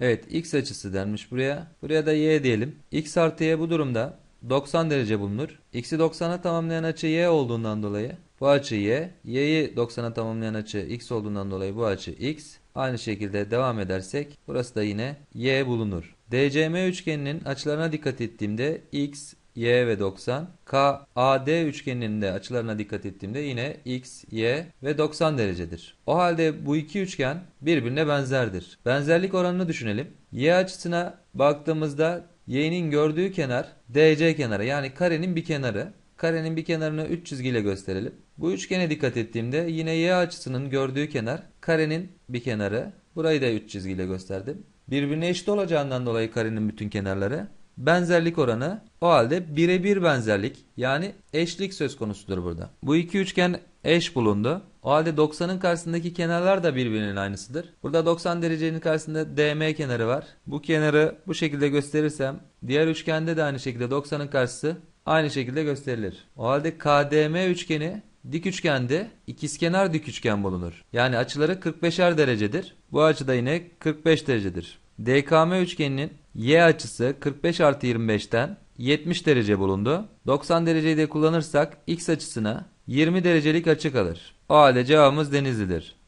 Evet x açısı denmiş buraya. Buraya da y diyelim. x artı y bu durumda 90 derece bulunur. x'i 90'a tamamlayan açı y olduğundan dolayı bu açı y. y'yi 90'a tamamlayan açı x olduğundan dolayı bu açı x. Aynı şekilde devam edersek burası da yine y bulunur. DCM üçgeninin açılarına dikkat ettiğimde x, y ve 90. KAD AD üçgeninin de açılarına dikkat ettiğimde yine x, y ve 90 derecedir. O halde bu iki üçgen birbirine benzerdir. Benzerlik oranını düşünelim. Y açısına baktığımızda y'nin gördüğü kenar DC kenarı yani karenin bir kenarı. Karenin bir kenarını 3 çizgiyle gösterelim. Bu üçgene dikkat ettiğimde yine y açısının gördüğü kenar karenin bir kenarı. Burayı da 3 çizgiyle gösterdim. Birbirine eşit olacağından dolayı karenin bütün kenarları benzerlik oranı o halde birebir benzerlik yani eşlik söz konusudur burada. Bu iki üçgen eş bulundu. O halde 90'ın karşısındaki kenarlar da birbirinin aynısıdır. Burada 90 derecenin karşısında DM kenarı var. Bu kenarı bu şekilde gösterirsem diğer üçgende de aynı şekilde 90'ın karşısı aynı şekilde gösterilir. O halde KDM üçgeni dik üçgende ikizkenar dik üçgen bulunur. Yani açıları 45'er derecedir. Bu açıda yine 45 derecedir. DKM üçgeninin Y açısı 45 artı 25'ten 70 derece bulundu. 90 dereceyi de kullanırsak x açısına 20 derecelik açı kalır. O halde cevabımız Denizli'dir.